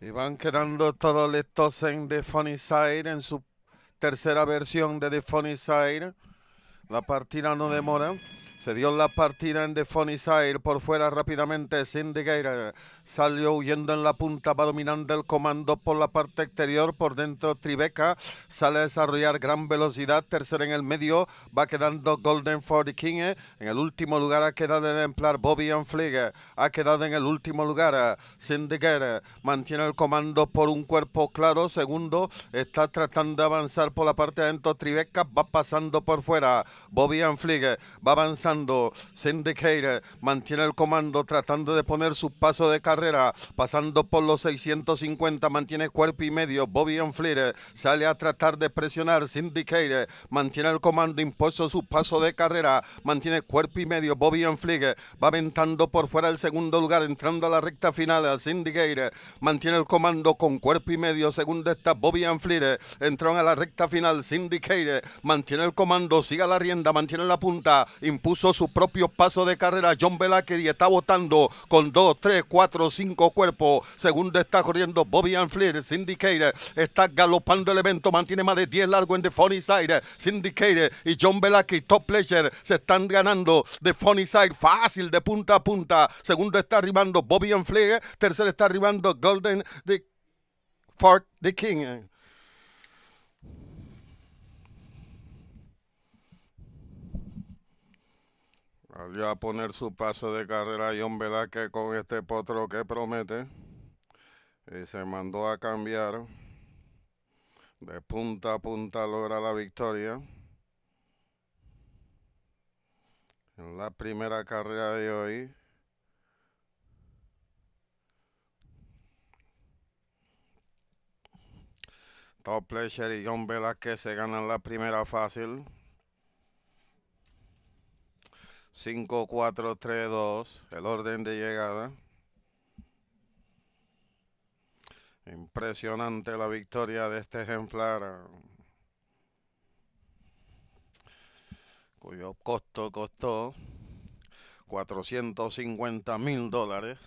Y van quedando todos listos en The Funny Side, en su tercera versión de The Funny Side. La partida no demora. Se dio la partida en The Funny Por fuera rápidamente Syndicator. Salió huyendo en la punta. Va dominando el comando por la parte exterior. Por dentro Tribeca. Sale a desarrollar gran velocidad. Tercero en el medio. Va quedando Golden for the King. Eh, en el último lugar ha quedado el ejemplar Bobby and eh, Ha quedado en el último lugar. Syndicator eh, mantiene el comando por un cuerpo claro. Segundo está tratando de avanzar por la parte adentro. Tribeca va pasando por fuera. Bobby and Flick va avanzando Sindicate mantiene el comando tratando de poner su paso de carrera, pasando por los 650, mantiene cuerpo y medio. Bobby Anfleer sale a tratar de presionar. Syndicate mantiene el comando, impuso su paso de carrera, mantiene cuerpo y medio. Bobby Anfleer va aventando por fuera del segundo lugar, entrando a la recta final. Syndicate mantiene el comando con cuerpo y medio. Segundo está Bobby Anfleer, entró a la recta final. Syndicate mantiene el comando, sigue la rienda, mantiene la punta, impuso usó su propio paso de carrera. John Velázquez y está votando con 2, 3, 4, 5 cuerpos. Segundo está corriendo Bobby Anfleer. Syndicator está galopando el evento, Mantiene más de 10 largo en The Funny Side. Syndicator y John Velázquez Top Pleasure se están ganando The Funny Side. Fácil de punta a punta. Segundo está arribando Bobby Anfleer. Tercero está arribando Golden de Fort the King. Salió a poner su paso de carrera John Velázquez con este potro que promete. Y se mandó a cambiar. De punta a punta logra la victoria. En la primera carrera de hoy. Top Pleasure y John Velázquez se ganan la primera fácil. 5432, 4, el orden de llegada. Impresionante la victoria de este ejemplar, cuyo costo costó 450 mil dólares.